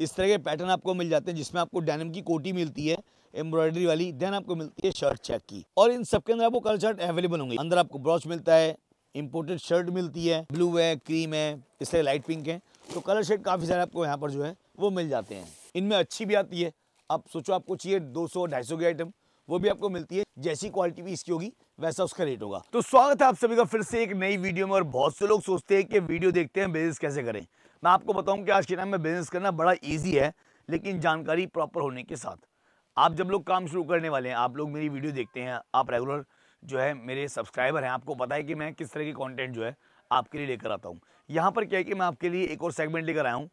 इस तरह के पैटर्न आपको मिल जाते हैं जिसमें आपको डेनिम की कोटी मिलती है एम्ब्रॉयडरी वाली देन आपको मिलती है शर्ट चेक की और इन सबके अंदर आपको कलर शर्ट अवेलेबल होंगे अंदर आपको ब्रॉच मिलता है इम्पोर्टेड शर्ट मिलती है ब्लू है क्रीम है इस तरह लाइट पिंक है तो कलर शर्ट काफ़ी सारे आपको यहाँ पर जो है वो मिल जाते हैं इनमें अच्छी भी आती है आप सोचो आपको चाहिए दो सौ ढाई सौ की आइटम वो भी आपको मिलती है जैसी क्वालिटी भी इसकी होगी वैसा उसका रेट होगा तो स्वागत है आप सभी का फिर से एक नई वीडियो में और बहुत से लोग सोचते हैं कि वीडियो देखते हैं बिजनेस कैसे करें मैं आपको बताऊं कि आज के टाइम में बिजनेस करना बड़ा ईजी है लेकिन जानकारी प्रॉपर होने के साथ आप जब लोग काम शुरू करने वाले हैं आप लोग मेरी वीडियो देखते हैं आप रेगुलर जो है मेरे सब्सक्राइबर हैं आपको पता है कि मैं किस तरह की कॉन्टेंट जो है आपके लिए लेकर आता हूँ यहाँ पर क्या है कि मैं आपके लिए एक और सेगमेंट लेकर आया हूँ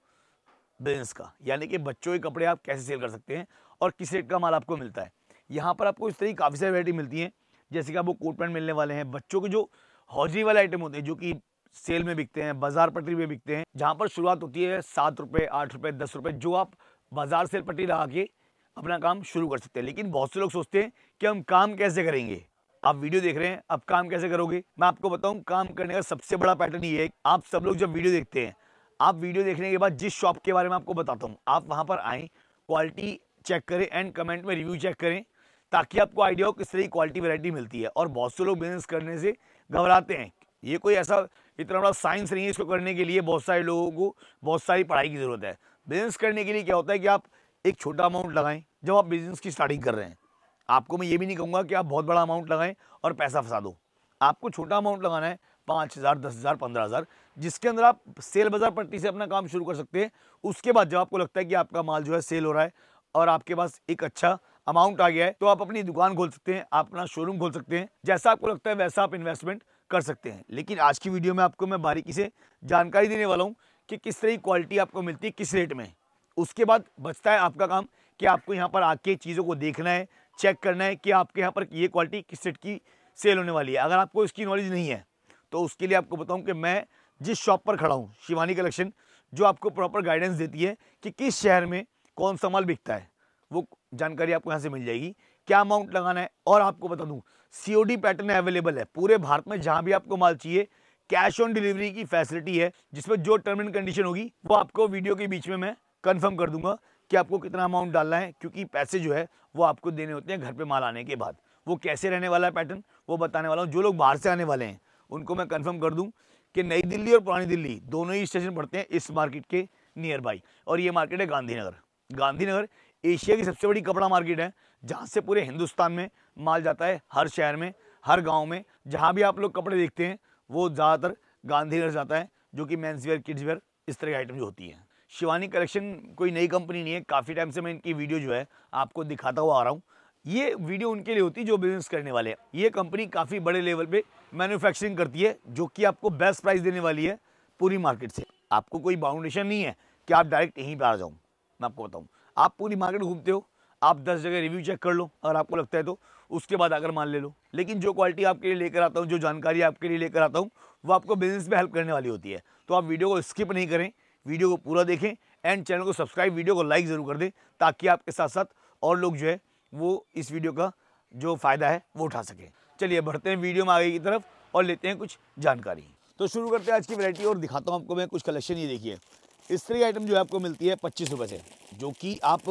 बिजनेस का यानी कि बच्चों के कपड़े आप कैसे सेल कर सकते हैं और किस रेट का माल आपको मिलता है यहाँ पर आपको इस तरह की काफ़ी सारी वैरायटी मिलती है जैसे कि आपको कोट पैंट मिलने वाले हैं बच्चों के जो हौजरी वाले आइटम होते हैं जो कि सेल में बिकते हैं बाजार पटरी में बिकते हैं जहाँ पर शुरुआत होती है सात रुपये आठ रुपये दस रुपये जो आप बाजार सेल पटरी लगा के अपना काम शुरू कर सकते हैं लेकिन बहुत से लोग सोचते हैं कि हम काम कैसे करेंगे आप वीडियो देख रहे हैं आप काम कैसे करोगे मैं आपको बताऊं काम करने का सबसे बड़ा पैटर्न ये है आप सब लोग जब वीडियो देखते हैं आप वीडियो देखने के बाद जिस शॉप के बारे में आपको बताता हूँ आप वहाँ पर आएँ क्वालिटी चेक करें एंड कमेंट में रिव्यू चेक करें ताकि आपको आइडिया हो किस तरह की क्वालिटी वैरायटी मिलती है और बहुत से लोग बिजनेस करने से घबराते हैं ये कोई ऐसा इतना बड़ा साइंस नहीं है इसको करने के लिए बहुत सारे लोगों को बहुत सारी पढ़ाई की ज़रूरत है बिजनेस करने के लिए क्या होता है कि आप एक छोटा अमाउंट लगाएं जब आप बिजनेस की स्टार्टिंग कर रहे हैं आपको मैं ये भी नहीं कहूँगा कि आप बहुत बड़ा अमाउंट लगाएं और पैसा फंसा दो आपको छोटा अमाउंट लगाना है पाँच हज़ार दस हज़ार पंद्रह हज़ार जिसके अंदर आप सेल बाज़ार पट्टी से अपना काम शुरू कर सकते हैं उसके बाद जब आपको लगता है कि आपका माल जो है सेल हो रहा है और आपके पास एक अच्छा अमाउंट आ गया है तो आप अपनी दुकान खोल सकते हैं आप अपना शोरूम खोल सकते हैं जैसा आपको लगता है वैसा आप इन्वेस्टमेंट कर सकते हैं लेकिन आज की वीडियो में आपको मैं बारीकी से जानकारी देने वाला हूँ कि किस तरह की क्वालिटी आपको मिलती है किस रेट में उसके बाद बचता है आपका काम कि आपको यहाँ पर आके चीज़ों को देखना है चेक करना है कि आपके यहाँ पर ये क्वालिटी किस रेट की सेल होने वाली है अगर आपको इसकी नॉलेज नहीं है तो उसके लिए आपको बताऊँ कि मैं जिस शॉप पर खड़ा हूँ शिवानी कलेक्शन जो आपको प्रॉपर गाइडेंस देती है कि किस शहर में कौन सा माल बिकता है वो जानकारी आपको यहाँ से मिल जाएगी क्या अमाउंट लगाना है और आपको बता दूँ सी पैटर्न अवेलेबल है पूरे भारत में जहाँ भी आपको माल चाहिए कैश ऑन डिलीवरी की फैसिलिटी है जिसमें जो टर्म एंड कंडीशन होगी वो आपको वीडियो के बीच में मैं कंफर्म कर दूंगा कि आपको कितना अमाउंट डालना है क्योंकि पैसे जो है वो आपको देने होते हैं घर पे माल आने के बाद वो कैसे रहने वाला है पैटर्न वो बताने वाला हूँ जो लोग बाहर से आने वाले हैं उनको मैं कन्फर्म कर दूँ कि नई दिल्ली और पुरानी दिल्ली दोनों ही स्टेशन पड़ते हैं इस मार्केट के नियर बाई और ये मार्केट है गांधीनगर गांधीनगर एशिया की सबसे बड़ी कपड़ा मार्केट है जहाँ से पूरे हिंदुस्तान में माल जाता है हर शहर में हर गांव में जहाँ भी आप लोग कपड़े देखते हैं वो ज़्यादातर गांधीनगर जाता है जो कि मेन्स वेयर किड्स वेयर इस तरह की आइटम जो होती हैं शिवानी कलेक्शन कोई नई कंपनी नहीं है काफ़ी टाइम से मैं इनकी वीडियो जो है आपको दिखाता हुआ आ रहा हूँ ये वीडियो उनके लिए होती है जो बिजनेस करने वाले हैं ये कंपनी काफ़ी बड़े लेवल पे मैन्युफैक्चरिंग करती है जो कि आपको बेस्ट प्राइस देने वाली है पूरी मार्केट से आपको कोई बाउंडेशन नहीं है कि आप डायरेक्ट यहीं पर आ जाऊँ मैं आपको बताऊँ आप पूरी मार्केट घूमते हो आप दस जगह रिव्यू चेक कर लो अगर आपको लगता है तो उसके बाद आकर मान ले लो लेकिन जो क्वालिटी आपके लिए लेकर आता हूँ जो जानकारी आपके लिए लेकर आता हूँ वो आपको बिजनेस में हेल्प करने वाली होती है तो आप वीडियो को स्किप नहीं करें वीडियो को पूरा देखें एंड चैनल को सब्सक्राइब वीडियो को लाइक ज़रूर कर दें ताकि आपके साथ साथ और लोग जो है वो इस वीडियो का जो फ़ायदा है वो उठा सकें चलिए बढ़ते हैं वीडियो में आगे की तरफ और लेते हैं कुछ जानकारी तो शुरू करते हैं आज की वैरायटी और दिखाता हूँ आपको मैं कुछ कलेक्शन ये देखिए स्त्री की आइटम जो है आपको मिलती है पच्चीस रुपये से जो कि आप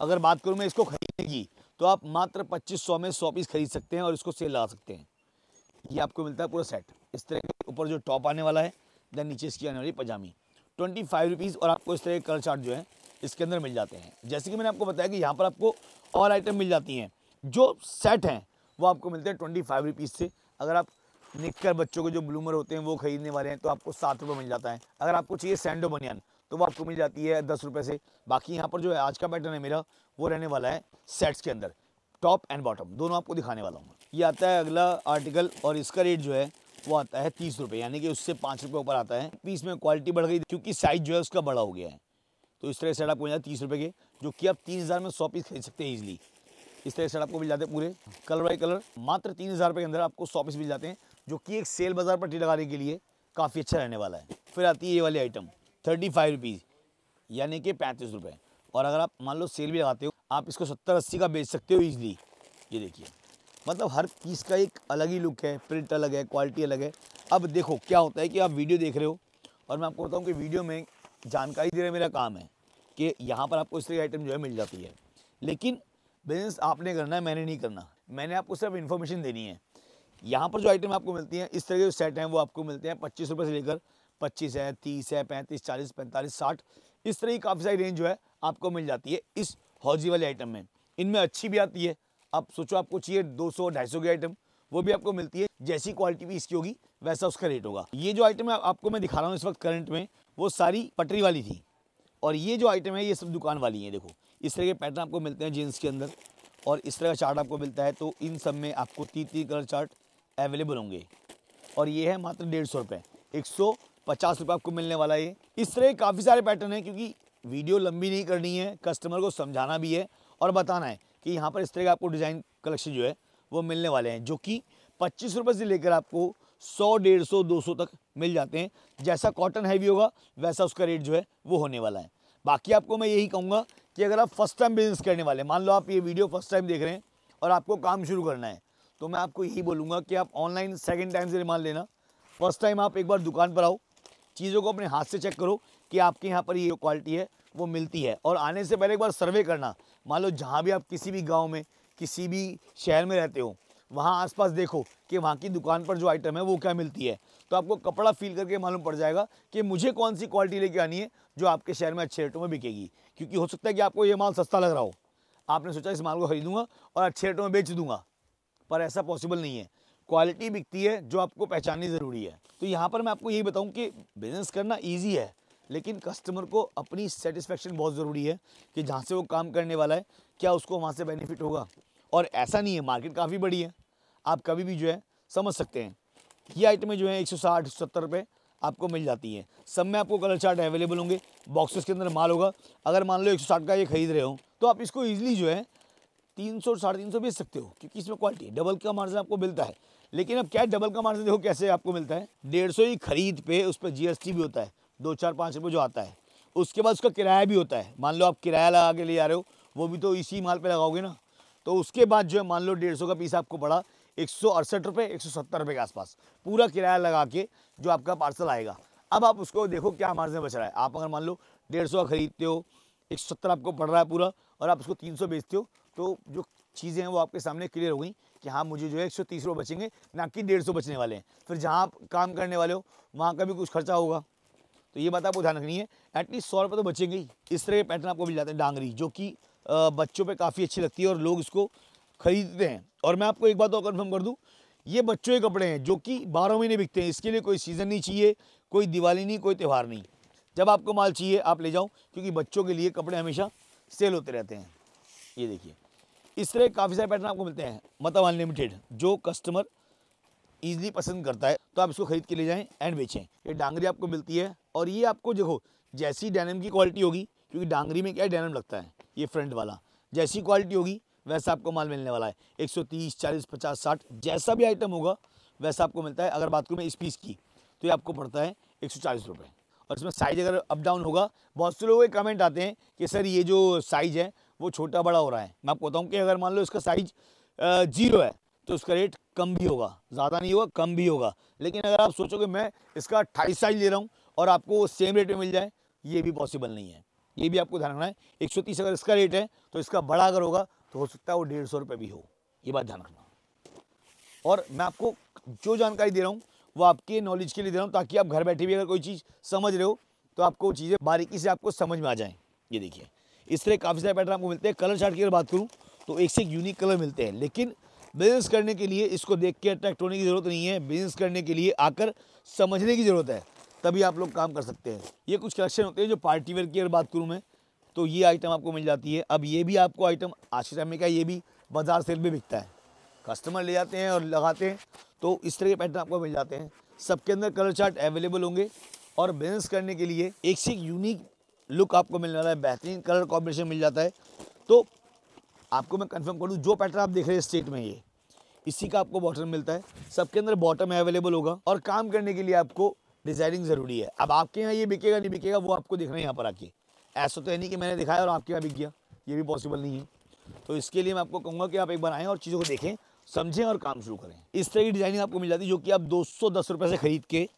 अगर बात करूँ मैं इसको खरीदने की तो आप मात्र पच्चीस सौ में सौ पीस खरीद सकते हैं और इसको सेल लगा सकते हैं ये आपको मिलता है पूरा सेट इस तरह के ऊपर जो टॉप आने वाला है देन नीचे इसकी आने वाली पजामी ट्वेंटी फाइव रुपीज़ और आपको इस तरह के कलर चार्ट जो है इसके अंदर मिल जाते हैं जैसे कि मैंने आपको बताया कि यहाँ पर आपको और आइटम मिल जाती हैं जो सेट हैं वो आपको मिलते हैं ट्वेंटी फाइव रुपीज़ से अगर आप निक कर बच्चों के जो ब्लूमर होते हैं वो खरीदने वाले हैं तो आपको सात रुपये मिल जाता है अगर आपको चाहिए सैंडो बनियान तो वो आपको मिल जाती है दस रुपये से बाकी यहाँ पर जो है आज का पैटर्न है मेरा वो रहने वाला है सेट्स के अंदर टॉप एंड बॉटम दोनों आपको दिखाने वाला हूँ ये आता है अगला आर्टिकल और इसका रेट जो है वो आता है तीस रुपये यानी कि उससे पाँच रुपये ऊपर आता है पीस में क्वालिटी बढ़ गई क्योंकि साइज़ जो है उसका बड़ा हो गया है तो इस तरह सेट आपको मिल जाता है तीस रुपये के जो कि आप तीन हज़ार में सौ पीस खरीद सकते हैं ईजिली इस तरह से आपको मिल जाते हैं पूरे कलर बाई कलर मात्र तीन हज़ार रुपये के अंदर आपको सौ पीस मिल जाते हैं जो कि एक सेल बाज़ार पट्टी लगाने के लिए काफ़ी अच्छा रहने वाला है फिर आती है ये वाली आइटम थर्टी फाइव रुपीज़ यानी कि पैंतीस रुपये और अगर आप मान लो सेल भी लगाते हो आप इसको सत्तर अस्सी का बेच सकते हो ईजिली ये देखिए मतलब हर पीस का एक अलग ही लुक है प्रिंट अलग है क्वालिटी अलग है अब देखो क्या होता है कि आप वीडियो देख रहे हो और मैं आपको बताऊँ कि वीडियो में जानकारी देना मेरा काम है कि यहाँ पर आपको इस तरह की आइटम जो है मिल जाती है लेकिन बिजनेस आपने करना है मैंने नहीं करना मैंने आपको सिर्फ इन्फॉर्मेशन देनी है यहाँ पर जो आइटम आपको मिलती हैं इस तरह के जो सेट हैं वो आपको मिलते हैं पच्चीस रुपये से लेकर पच्चीस है तीस है पैंतीस चालीस पैंतालीस साठ इस तरह की काफ़ी सारी रेंज जो है आपको मिल जाती है इस हौजी वाले आइटम में इनमें अच्छी भी आती है आप सोचो आपको चाहिए दो सौ ढाई सौ की आइटम वो भी आपको मिलती है जैसी क्वालिटी भी इसकी होगी वैसा उसका रेट होगा ये जो आइटम है आपको मैं दिखा रहा हूँ इस वक्त करंट में वो सारी पटरी वाली थी और ये जो आइटम है ये सब दुकान वाली है देखो इस तरह के पैटर्न आपको मिलते हैं जीन्स के अंदर और इस तरह का चार्ट आपको मिलता है तो इन सब में आपको तीन तीन कलर चार्ट अवेलेबल होंगे और ये है मात्र डेढ़ सौ रुपये एक सौ पचास रुपये आपको मिलने वाला है इस तरह काफ़ी सारे पैटर्न हैं क्योंकि वीडियो लंबी नहीं करनी है कस्टमर को समझाना भी है और बताना है कि यहाँ पर इस तरह का आपको डिज़ाइन कलेक्शन जो है वो मिलने वाले हैं जो कि पच्चीस रुपये से लेकर आपको सौ डेढ़ सौ दो सौ तक मिल जाते हैं जैसा कॉटन हैवी होगा वैसा उसका रेट जो है वो होने वाला है बाकी आपको मैं यही कहूँगा कि अगर आप फर्स्ट टाइम बिजनेस करने वाले मान लो आप ये वीडियो फर्स्ट टाइम देख रहे हैं और आपको काम शुरू करना है तो मैं आपको यही बोलूँगा कि आप ऑनलाइन सेकेंड टाइम से रिमाल लेना फर्स्ट टाइम आप एक बार दुकान पर आओ चीज़ों को अपने हाथ से चेक करो कि आपके यहाँ पर ये जो क्वालिटी है वो मिलती है और आने से पहले एक बार सर्वे करना मान लो जहाँ भी आप किसी भी गाँव में किसी भी शहर में रहते हो वहाँ आसपास देखो कि वहाँ की दुकान पर जो आइटम है वो क्या मिलती है तो आपको कपड़ा फील करके मालूम पड़ जाएगा कि मुझे कौन सी क्वालिटी लेके आनी है जो आपके शहर में अच्छे रेटों में बिकेगी क्योंकि हो सकता है कि आपको ये माल सस्ता लग रहा हो आपने सोचा इस माल को खरीदूंगा और अच्छे रेटों में बेच दूंगा पर ऐसा पॉसिबल नहीं है क्वालिटी बिकती है जो आपको पहचाननी ज़रूरी है तो यहाँ पर मैं आपको यही बताऊँ कि बिज़नेस करना ईजी है लेकिन कस्टमर को अपनी सेटिस्फेक्शन बहुत ज़रूरी है कि जहाँ से वो काम करने वाला है क्या उसको वहाँ से बेनिफिट होगा और ऐसा नहीं है मार्केट काफ़ी बड़ी है आप कभी भी जो है समझ सकते हैं ये आइटमें जो है एक सौ साठ सत्तर रुपये आपको मिल जाती हैं सब में आपको कलर चार्ट अवेलेबल होंगे बॉक्सेस के अंदर माल होगा अगर मान लो एक सौ साठ का ये खरीद रहे हो तो आप इसको ईजिली जो है तीन सौ साढ़े तीन सौ बेच सकते हो क्योंकि इसमें क्वालिटी है डबल का मार्जिन आपको मिलता है लेकिन अब क्या डबल का मार्जिन देखो कैसे आपको मिलता है डेढ़ सौ ही खरीद पे उस पर जीएसटी भी होता है दो चार पाँच रुपये जो आता है उसके बाद उसका किराया भी होता है मान लो आप किराया लगा के ले जा रहे हो वो भी तो इसी माल पर लगाओगे ना तो उसके बाद जो है मान लो डेढ़ सौ का पीस आपको पड़ा एक सौ अड़सठ रुपये एक सौ सत्तर रुपये के आसपास पूरा किराया लगा के जो आपका पार्सल आएगा अब आप उसको देखो क्या मार्जिन बच रहा है आप अगर मान लो डेढ़ सौ का खरीदते हो एक सौ सत्तर आपको पड़ रहा है पूरा और आप उसको तीन सौ बेचते हो तो जो चीज़ें हैं वो आपके सामने क्लियर हो गई कि हाँ मुझे जो है एक सौ तीस रुपये बचेंगे ना कि डेढ़ सौ बचने वाले हैं फिर जहाँ आप काम करने वाले हो वहाँ का भी कुछ खर्चा होगा तो ये बात आपको ध्यान रखनी है एटलीस्ट सौ रुपये तो बचेंगे ही इस तरह के पैटर्न आपको मिल जाते हैं डांगरी जो कि बच्चों पर काफ़ी अच्छी लगती है और लोग इसको खरीदते हैं और मैं आपको एक बात और कन्फर्म कर दूँ ये बच्चों के कपड़े हैं जो कि बारह महीने बिकते हैं इसके लिए कोई सीज़न नहीं चाहिए कोई दिवाली नहीं कोई त्यौहार नहीं जब आपको माल चाहिए आप ले जाओ क्योंकि बच्चों के लिए कपड़े हमेशा सेल होते रहते हैं ये देखिए इस तरह काफ़ी सारे पैटर्न आपको मिलते हैं मतलब अनलिमिटेड जो कस्टमर ईजिली पसंद करता है तो आप इसको खरीद के ले जाएं एंड बेचें ये डांगरी आपको मिलती है और ये आपको देखो जैसी डैनम की क्वालिटी होगी क्योंकि डांगरी में क्या डैनम लगता है ये फ्रंट वाला जैसी क्वालिटी होगी वैसा आपको माल मिलने वाला है 130, 40, 50, 60 जैसा भी आइटम होगा वैसा आपको मिलता है अगर बात करूँ मैं इस पीस की तो ये आपको पड़ता है एक सौ और इसमें साइज़ अगर अप डाउन होगा बहुत से लोगों के कमेंट आते हैं कि सर ये जो साइज़ है वो छोटा बड़ा हो रहा है मैं आपको बताऊँ कि अगर मान लो इसका साइज जीरो है तो उसका रेट कम भी होगा ज़्यादा नहीं होगा कम भी होगा लेकिन अगर आप सोचोगे मैं इसका अट्ठाईस साइज ले रहा हूँ और आपको वो सेम रेट में मिल जाए ये भी पॉसिबल नहीं है ये भी आपको ध्यान रखना है एक अगर इसका रेट है तो इसका बड़ा अगर होगा तो हो सकता है वो डेढ़ सौ रुपये भी हो ये बात ध्यान रखना और मैं आपको जो जानकारी दे रहा हूँ वो आपके नॉलेज के लिए दे रहा हूँ ताकि आप घर बैठे भी अगर कोई चीज़ समझ रहे हो तो आपको चीज़ें बारीकी से आपको समझ में आ जाएँ ये देखिए इस तरह काफ़ी सारे पैटर्न आपको मिलते हैं कलर चार्ट की अगर बात करूँ तो एक से एक यूनिक कलर मिलते हैं लेकिन बिजनेस करने के लिए इसको देख के अट्रैक्ट होने की ज़रूरत नहीं है बिजनेस करने के लिए आकर समझने की ज़रूरत है तभी आप लोग काम कर सकते हैं ये कुछ कलेक्शन होते हैं जो पार्टी वेयर की अगर बात करूँ मैं तो ये आइटम आपको मिल जाती है अब ये भी आपको आइटम आज के टाइम में क्या ये भी बाजार सेल में बिकता है कस्टमर ले जाते हैं और लगाते हैं तो इस तरह के पैटर्न आपको मिल जाते हैं सबके अंदर कलर चार्ट अवेलेबल होंगे और बिजनेस करने के लिए एक से एक यूनिक लुक आपको मिलने वाला है बेहतरीन कलर कॉम्बिनेशन मिल जाता है तो आपको मैं कंफर्म कर दूँ जो पैटर्न आप देख रहे हैं स्टेट में ये इसी का आपको बॉटम मिलता है सबके अंदर बॉटम अवेलेबल होगा और काम करने के लिए आपको डिजाइनिंग ज़रूरी है अब आपके यहाँ ये बिकेगा नहीं बिकेगा वो आपको देखना है यहाँ पर आके ऐसा तो है नहीं कि मैंने दिखाया और आपके यहाँ बिक गया ये भी पॉसिबल नहीं है तो इसके लिए मैं आपको कहूँगा कि आप एक बार आएँ और चीज़ों को देखें समझें और काम शुरू करें इस तरह की डिज़ाइनिंग आपको मिल जाती है जो कि आप दो सौ से ख़रीद के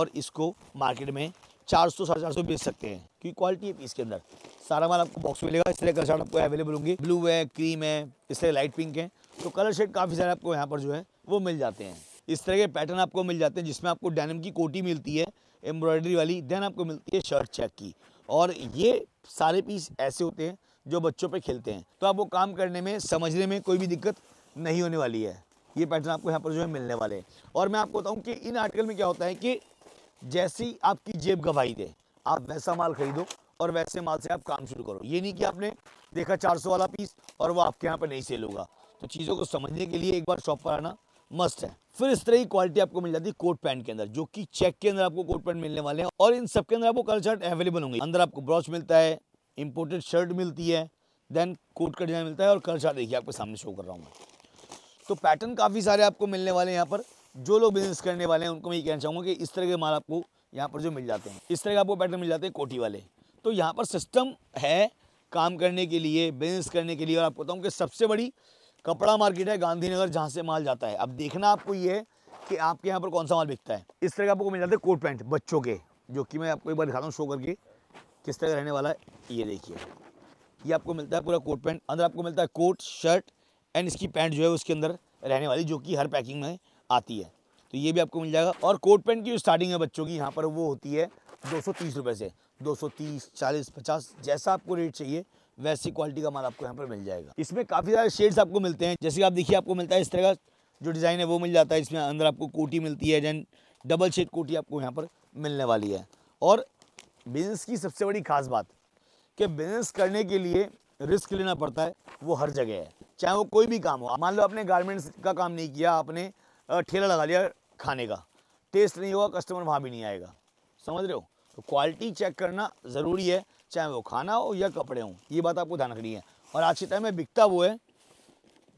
और इसको मार्केट में चार सौ साढ़े चार सौ बेच सकते हैं क्योंकि क्वालिटी है पीस के अंदर सारा माल आपको बॉक्स मिलेगा इस तरह शर्ट आपको अवेलेबल होंगी ब्लू है क्रीम है इस तरह लाइट पिंक है तो कलर शेड काफ़ी सारे आपको यहाँ पर जो है वो मिल जाते हैं इस तरह के पैटर्न आपको मिल जाते हैं जिसमें आपको डैनम की कोटी मिलती है एम्ब्रॉयडरी वाली देन आपको मिलती है शर्ट चेक की और ये सारे पीस ऐसे होते हैं जो बच्चों पे खेलते हैं तो आप वो काम करने में समझने में कोई भी दिक्कत नहीं होने वाली है ये पैटर्न आपको यहाँ पर जो है मिलने वाले हैं और मैं आपको बताऊँ कि इन आर्टिकल में क्या होता है कि जैसी आपकी जेब गवाही दे आप वैसा माल खरीदो और वैसे माल से आप काम शुरू करो ये नहीं कि आपने देखा चार सौ वाला पीस और वो आपके यहाँ पर नहीं सेल होगा तो चीज़ों को समझने के लिए एक बार शॉप पर आना मस्ट है फिर इस तरह की क्वालिटी आपको मिल जाती है कोट पैंट के अंदर जो कि चेक के अंदर आपको कोट पैंट मिलने वाले हैं और इन सब के अंदर आपको कलर शर्ट अवेलेबल होंगे अंदर आपको ब्रॉच मिलता है इम्पोर्टेड शर्ट मिलती है देन कोट का डिजाइन मिलता है और कलर शर्ट देखिए आपके सामने शो कर रहा हूँ मैं तो पैटर्न काफ़ी सारे आपको मिलने वाले हैं यहाँ पर जो लोग बिजनेस करने वाले हैं उनको मैं ये कहना चाहूँगा कि इस तरह के माल आपको यहाँ पर जो मिल जाते हैं इस तरह के आपको पैटर्न मिल जाते हैं कोटी वाले तो यहाँ पर सिस्टम है काम करने के लिए बिजनेस करने के लिए और आपको बताऊँ कि सबसे बड़ी कपड़ा मार्केट है गांधीनगर जहाँ से माल जाता है अब देखना आपको ये है कि आपके यहाँ पर कौन सा माल बिकता है इस तरह का आपको मिल जाता है कोट पैंट बच्चों के जो कि मैं आपको एक बार दिखाता हूँ शो करके किस तरह रहने वाला है ये देखिए ये आपको मिलता है पूरा कोट पैंट अंदर आपको मिलता है कोट शर्ट एंड इसकी पैंट जो है उसके अंदर रहने वाली जो कि हर पैकिंग में आती है तो ये भी आपको मिल जाएगा और कोट पैंट की जो स्टार्टिंग है बच्चों की यहाँ पर वो होती है दो सौ से दो सौ तीस चालीस पचास जैसा आपको रेट चाहिए वैसी क्वालिटी का माल आपको यहाँ पर मिल जाएगा इसमें काफ़ी सारे शेड्स आपको मिलते हैं जैसे कि आप देखिए आपको मिलता है इस तरह का जो डिज़ाइन है वो मिल जाता है इसमें अंदर आपको कोटी मिलती है दैन डबल शेड कोटी आपको यहाँ पर मिलने वाली है और बिजनेस की सबसे बड़ी खास बात कि बिजनेस करने के लिए रिस्क लेना पड़ता है वो हर जगह है चाहे वो कोई भी काम हो मान लो आपने गारमेंट्स का काम नहीं किया आपने ठेला लगा लिया खाने का टेस्ट नहीं होगा कस्टमर वहाँ भी नहीं आएगा समझ रहे हो तो क्वालिटी चेक करना ज़रूरी है चाहे वो खाना हो या कपड़े हों ये बात आपको ध्यान रखनी है और आज के टाइम में बिकता वो है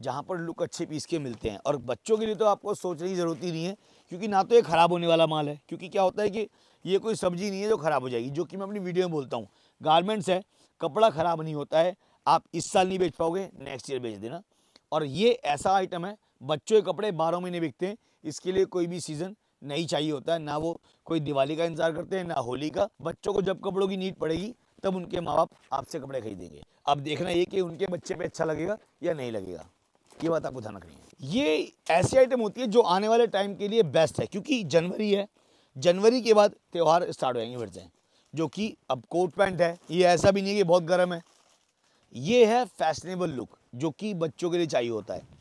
जहाँ पर लुक अच्छे पीस के मिलते हैं और बच्चों के लिए तो आपको सोचने की ज़रूरत ही नहीं है क्योंकि ना तो ये ख़राब होने वाला माल है क्योंकि क्या होता है कि ये कोई सब्ज़ी नहीं है जो ख़राब हो जाएगी जो कि मैं अपनी वीडियो में बोलता हूँ गारमेंट्स है कपड़ा ख़राब नहीं होता है आप इस साल नहीं बेच पाओगे नेक्स्ट ईयर बेच देना और ये ऐसा आइटम है बच्चों के कपड़े बारह महीने बिकते हैं इसके लिए कोई भी सीज़न नहीं चाहिए होता है ना वो कोई दिवाली का इंतजार करते हैं ना होली का बच्चों को जब कपड़ों की नीड पड़ेगी तब उनके माँ बाप आपसे कपड़े खरीदेंगे अब देखना ये कि उनके बच्चे पे अच्छा लगेगा या नहीं लगेगा ये बात आपको ध्यान रखनी है ये ऐसी आइटम होती है जो आने वाले टाइम के लिए बेस्ट है क्योंकि जनवरी है जनवरी के बाद त्यौहार स्टार्ट हो जाएंगे फिर से जो कि अब कोट पैंट है ये ऐसा भी नहीं है कि बहुत गर्म है ये है फैशनेबल लुक जो कि बच्चों के लिए चाहिए होता है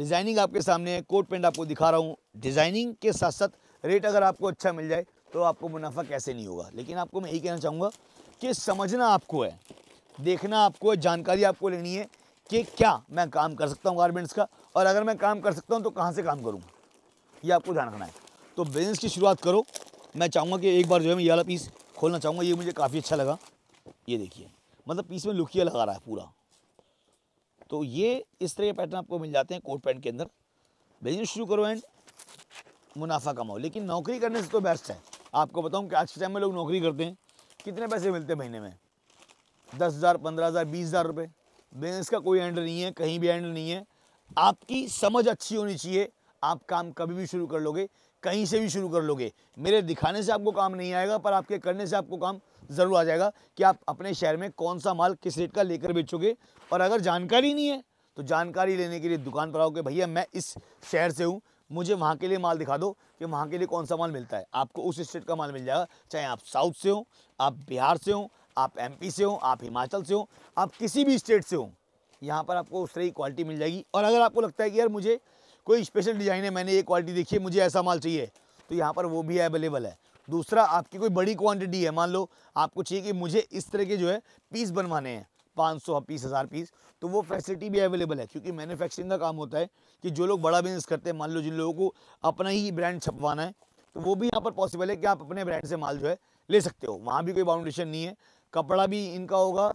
डिज़ाइनिंग आपके सामने है कोट पेंट आपको दिखा रहा हूँ डिज़ाइनिंग के साथ साथ रेट अगर आपको अच्छा मिल जाए तो आपको मुनाफा कैसे नहीं होगा लेकिन आपको मैं यही कहना चाहूँगा कि समझना आपको है देखना आपको है जानकारी आपको लेनी है कि क्या मैं काम कर सकता हूँ गारमेंट्स का और अगर मैं काम कर सकता हूँ तो कहाँ से काम करूँगा ये आपको ध्यान रखना है तो बिज़नेस की शुरुआत करो मैं चाहूँगा कि एक बार जो है मैं ये वाला पीस खोलना चाहूँगा ये मुझे काफ़ी अच्छा लगा ये देखिए मतलब पीस में लुकिया लगा रहा है पूरा तो ये इस तरह के पैटर्न आपको मिल जाते हैं कोट पैंट के अंदर बिजनेस शुरू करो एंड मुनाफा कमाओ लेकिन नौकरी करने से तो बेस्ट है आपको बताऊँ कि आज के टाइम में लोग नौकरी करते हैं कितने पैसे मिलते हैं महीने में दस हज़ार पंद्रह हज़ार बीस हज़ार रुपये बिजनेस का कोई एंड नहीं है कहीं भी एंड नहीं है आपकी समझ अच्छी होनी चाहिए आप काम कभी भी शुरू कर लोगे कहीं से भी शुरू कर लोगे मेरे दिखाने से आपको काम नहीं आएगा पर आपके करने से आपको काम ज़रूर आ जाएगा कि आप अपने शहर में कौन सा माल किस रेट का लेकर बेचोगे और अगर जानकारी नहीं है तो जानकारी लेने के लिए दुकान पर आओगे भैया मैं इस शहर से हूँ मुझे वहाँ के लिए माल दिखा दो कि वहाँ के लिए कौन सा माल मिलता है आपको उस स्टेट का माल मिल जाएगा चाहे आप साउथ से हों आप बिहार से हों आप एमपी से हों आप हिमाचल से हों आप किसी भी स्टेट से हों यहाँ पर आपको उस तरह की क्वालिटी मिल जाएगी और अगर आपको लगता है कि यार मुझे कोई स्पेशल डिज़ाइन है मैंने ये क्वालिटी देखी है मुझे ऐसा माल चाहिए तो यहाँ पर वो भी अवेलेबल है दूसरा आपकी कोई बड़ी क्वांटिटी है मान लो आपको चाहिए कि मुझे इस तरह के जो है पीस बनवाने हैं पाँच सौ पीस हज़ार पीस तो वो फैसिलिटी भी अवेलेबल है क्योंकि मैन्युफैक्चरिंग का काम होता है कि जो लोग बड़ा बिजनेस करते हैं मान लो जिन लोगों को अपना ही ब्रांड छपवाना है तो वो भी यहाँ पर पॉसिबल है कि आप अपने ब्रांड से माल जो है ले सकते हो वहाँ भी कोई बाउंडेशन नहीं है कपड़ा भी इनका होगा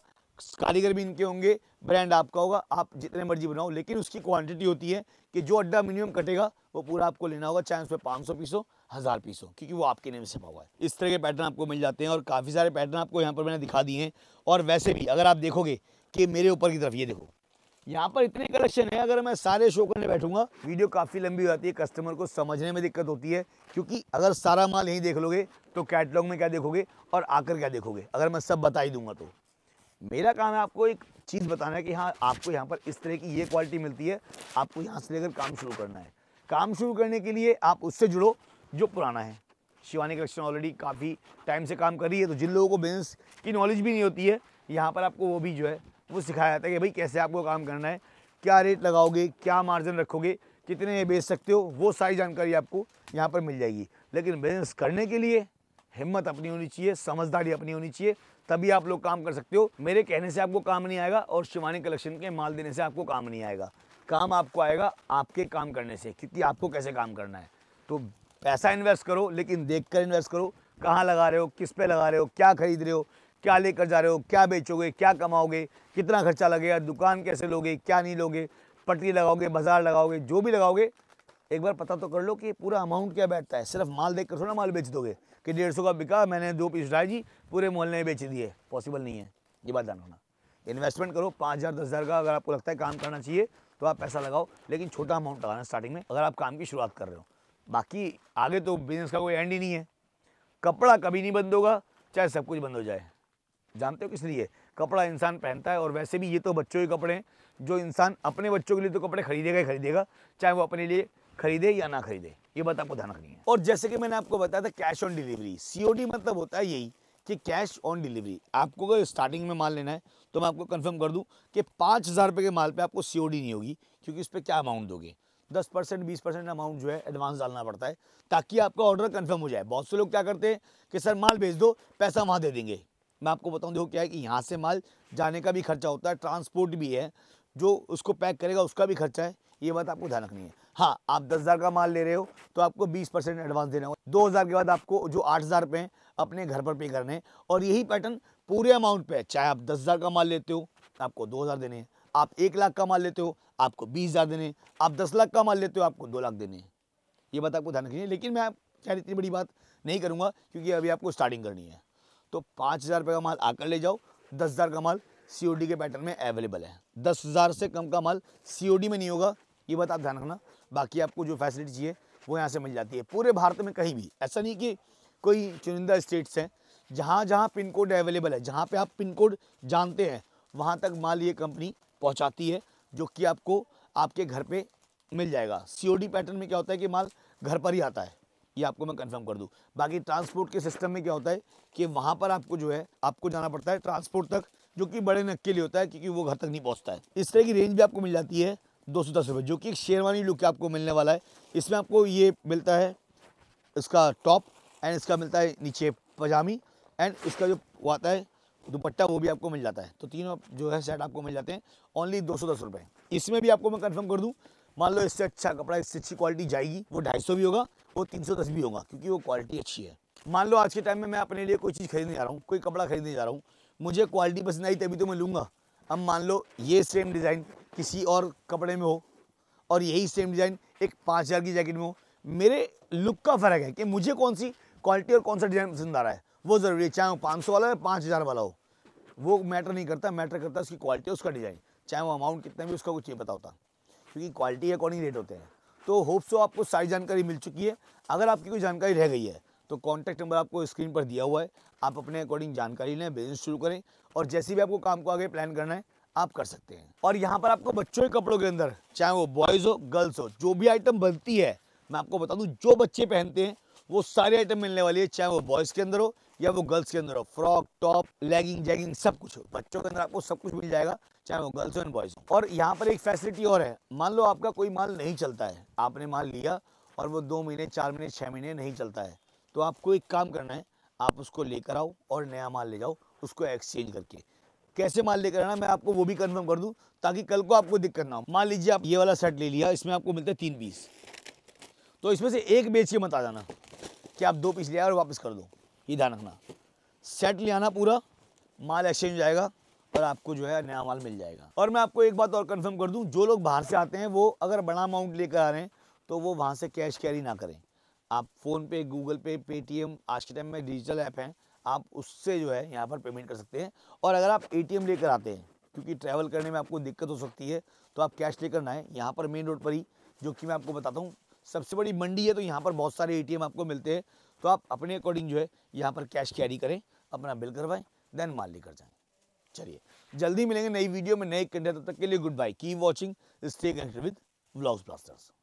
कारीगर भी इनके होंगे ब्रांड आपका होगा आप जितने मर्जी बनाओ लेकिन उसकी क्वांटिटी होती है कि जो अड्डा मिनिमम कटेगा वो पूरा आपको लेना होगा चाहे उस पर पाँच सौ पीस हो हज़ार पीसों क्योंकि वो आपके नेम से हुआ है इस तरह के पैटर्न आपको मिल जाते हैं और काफ़ी सारे पैटर्न आपको यहाँ पर मैंने दिखा दिए हैं और वैसे भी अगर आप देखोगे कि मेरे ऊपर की तरफ ये देखो यहाँ पर इतने कलेक्शन है अगर मैं सारे शो करने बैठूंगा वीडियो काफ़ी लंबी हो जाती है कस्टमर को समझने में दिक्कत होती है क्योंकि अगर सारा माल यहीं देख लोगे तो कैटलॉग में क्या देखोगे और आकर क्या देखोगे अगर मैं सब बता ही दूंगा तो मेरा काम है आपको एक चीज़ बताना है कि हाँ आपको यहाँ पर इस तरह की ये क्वालिटी मिलती है आपको यहाँ से लेकर काम शुरू करना है काम शुरू करने के लिए आप उससे जुड़ो जो पुराना है शिवानी कलेक्शन ऑलरेडी काफ़ी टाइम से काम कर रही है तो जिन लोगों को बिजनेस की नॉलेज भी नहीं होती है यहाँ पर आपको वो भी जो है वो सिखाया जाता है कि भाई कैसे आपको काम करना है क्या रेट लगाओगे क्या मार्जिन रखोगे कितने बेच सकते हो वो सारी जानकारी आपको यहाँ पर मिल जाएगी लेकिन बिजनेस करने के लिए हिम्मत अपनी होनी चाहिए समझदारी अपनी होनी चाहिए तभी आप लोग काम कर सकते हो मेरे कहने से आपको काम नहीं आएगा और शिवानी कलेक्शन के माल देने से आपको काम नहीं आएगा काम आपको आएगा आपके काम करने से क्योंकि आपको कैसे काम करना है तो पैसा इन्वेस्ट करो लेकिन देख कर इन्वेस्ट करो कहाँ लगा रहे हो किस पे लगा रहे हो क्या खरीद रहे हो क्या लेकर जा रहे हो क्या बेचोगे क्या कमाओगे कितना खर्चा लगेगा दुकान कैसे लोगे क्या नहीं लोगे पटरी लगाओगे बाजार लगाओगे जो भी लगाओगे एक बार पता तो कर लो कि पूरा अमाउंट क्या बैठता है सिर्फ माल देख कर थोड़ा माल बेच दोगे कि डेढ़ सौ का बिका मैंने दो पीस ढाई जी पूरे मोहल्ले में बेच दिए पॉसिबल नहीं है ये बात जान होना इन्वेस्टमेंट करो पाँच हज़ार दस हज़ार का अगर आपको लगता है काम करना चाहिए तो आप पैसा लगाओ लेकिन छोटा अमाउंट लगाना स्टार्टिंग में अगर आप काम की शुरुआत कर रहे हो बाकी आगे तो बिजनेस का कोई एंड ही नहीं है कपड़ा कभी नहीं बंद होगा चाहे सब कुछ बंद हो जाए जानते हो किस लिए कपड़ा इंसान पहनता है और वैसे भी ये तो बच्चों के कपड़े हैं जो इंसान अपने बच्चों के लिए तो कपड़े खरीदेगा ही खरीदेगा चाहे वो अपने लिए खरीदे या ना खरीदे ये बात आपको ध्यान रखनी है और जैसे कि मैंने आपको बताया था कैश ऑन डिलीवरी सी मतलब होता है यही कि कैश ऑन डिलीवरी आपको अगर स्टार्टिंग में माल लेना है तो मैं आपको कंफर्म कर दूं कि पाँच हज़ार रुपये के माल पे आपको सी नहीं होगी क्योंकि उस पर क्या अमाउंट दोगे दस परसेंट बीस परसेंट अमाउंट जो है एडवांस डालना पड़ता है ताकि आपका ऑर्डर कंफर्म हो जाए बहुत से लोग क्या करते हैं कि सर माल भेज दो पैसा वहाँ दे देंगे मैं आपको बताऊँ देखो क्या है कि यहाँ से माल जाने का भी खर्चा होता है ट्रांसपोर्ट भी है जो उसको पैक करेगा उसका भी खर्चा है ये बात आपको ध्यान रखनी है हाँ आप दस हज़ार का माल ले रहे हो तो आपको बीस परसेंट एडवांस देना होगा दो हज़ार के बाद आपको जो आठ हज़ार रुपये अपने घर पर पे करने हैं और यही पैटर्न पूरे अमाउंट पे है चाहे आप दस हज़ार का माल लेते हो आपको दो हज़ार देने हैं आप एक लाख का माल लेते हो आपको बीस हज़ार देने आप दस लाख का माल लेते हो आपको दो लाख देने ये बात आपको ध्यान रखनी लेकिन मैं आप इतनी बड़ी बात नहीं करूँगा क्योंकि अभी आपको स्टार्टिंग करनी है तो पाँच हज़ार रुपये का माल आकर ले जाओ दस हज़ार का माल सी के पैटर्न में अवेलेबल है दस हज़ार से कम का माल सी में नहीं होगा ये बात आप ध्यान रखना बाकी आपको जो फैसिलिटी चाहिए वो यहाँ से मिल जाती है पूरे भारत में कहीं भी ऐसा नहीं कि कोई चुनिंदा स्टेट्स हैं जहाँ जहाँ पिन कोड अवेलेबल है जहाँ पे आप पिन कोड जानते हैं वहाँ तक माल ये कंपनी पहुंचाती है जो कि आपको आपके घर पे मिल जाएगा सीओडी पैटर्न में क्या होता है कि माल घर पर ही आता है ये आपको मैं कंफर्म कर दूँ बाकी ट्रांसपोर्ट के सिस्टम में क्या होता है कि वहाँ पर आपको जो है आपको जाना पड़ता है ट्रांसपोर्ट तक जो कि बड़े नक के लिए होता है क्योंकि वो घर तक नहीं पहुँचता है इस तरह की रेंज भी आपको मिल जाती है दो सौ दस रुपये जो कि एक शेरवानी लुक आपको मिलने वाला है इसमें आपको ये मिलता है इसका टॉप एंड इसका मिलता है नीचे पजामी एंड इसका जो आता है दुपट्टा वो भी आपको मिल जाता है तो तीनों जो है सेट आपको मिल जाते हैं ओनली दो सौ दस रुपये इसमें भी आपको मैं कंफर्म कर दूँ मान लो इससे अच्छा कपड़ा इससे अच्छी क्वालिटी जाएगी वो ढाई सौ भी होगा वो तीन सौ दस भी होगा क्योंकि वो क्वालिटी अच्छी है मान लो आज के टाइम में मैं अपने लिए कोई चीज़ खरीदने जा रहा हूँ कोई कपड़ा खरीदने जा रहा हूँ मुझे क्वालिटी पसंद आई तभी तो मैं लूँगा अब मान लो ये सेम डिज़ाइन किसी और कपड़े में हो और यही सेम डिज़ाइन एक पाँच हज़ार की जैकेट में हो मेरे लुक का फ़र्क है कि मुझे कौन सी क्वालिटी और कौन सा डिज़ाइन पसंद आ रहा है वो ज़रूरी है चाहे वो पाँच सौ वाला हो पाँच हज़ार वाला हो वो मैटर नहीं करता मैटर करता उसकी क्वालिटी उसका डिज़ाइन चाहे वो अमाउंट कितना भी उसका कुछ ये पता होता क्योंकि क्वालिटी के अकॉर्डिंग रेट होते हैं तो होप सो तो आपको सारी जानकारी मिल चुकी है अगर आपकी कोई जानकारी रह गई है तो कॉन्टैक्ट नंबर आपको स्क्रीन पर दिया हुआ है आप अपने अकॉर्डिंग जानकारी लें बिजनेस शुरू करें और जैसे भी आपको काम को आगे प्लान करना है आप कर सकते हैं और यहाँ पर आपको बच्चों के कपड़ों के अंदर चाहे वो बॉयज़ हो गर्ल्स हो जो भी आइटम बनती है मैं आपको बता दूँ जो बच्चे पहनते हैं वो सारी आइटम मिलने वाली है चाहे वो बॉयज़ के अंदर हो या वो गर्ल्स के अंदर हो फ्रॉक टॉप लेगिंग जैगिंग सब कुछ हो बच्चों के अंदर आपको सब कुछ मिल जाएगा चाहे वो गर्ल्स हो एंड बॉयज़ हो और यहाँ पर एक फैसिलिटी और है मान लो आपका कोई माल नहीं चलता है आपने माल लिया और वो दो महीने चार महीने छः महीने नहीं चलता है तो आपको एक काम करना है आप उसको लेकर आओ और नया माल ले जाओ उसको एक्सचेंज करके कैसे माल लेकर आना मैं आपको वो भी कन्फर्म कर दूँ ताकि कल को आपको दिक्कत ना हो मान लीजिए आप ये वाला सेट ले लिया इसमें आपको मिलता है तीन पीस तो इसमें से एक बेच के मत आ जाना कि आप दो पीस ले आए और वापस कर दो ये ध्यान रखना सेट ले आना पूरा माल एक्सचेंज जाएगा और आपको जो है नया माल मिल जाएगा और मैं आपको एक बात और कंफर्म कर दूं जो लोग बाहर से आते हैं वो अगर बड़ा अमाउंट लेकर आ रहे हैं तो वो वहाँ से कैश कैरी ना करें आप फ़ोन पे गूगल पे पेटीएम आज के टाइम में डिजिटल ऐप हैं आप उससे जो है यहाँ पर पेमेंट कर सकते हैं और अगर आप एटीएम लेकर आते हैं क्योंकि ट्रैवल करने में आपको दिक्कत हो सकती है तो आप कैश लेकर ना आए यहाँ पर मेन रोड पर ही जो कि मैं आपको बताता हूँ सबसे बड़ी मंडी है तो यहाँ पर बहुत सारे ए आपको मिलते हैं तो आप अपने अकॉर्डिंग जो है यहाँ पर कैश कैरी करें अपना बिल करवाएं देन माल लेकर जाएं चलिए जल्दी मिलेंगे नई वीडियो में नए कंटेंट तब तक के लिए good bye keep watching stay connected with Blogs blasters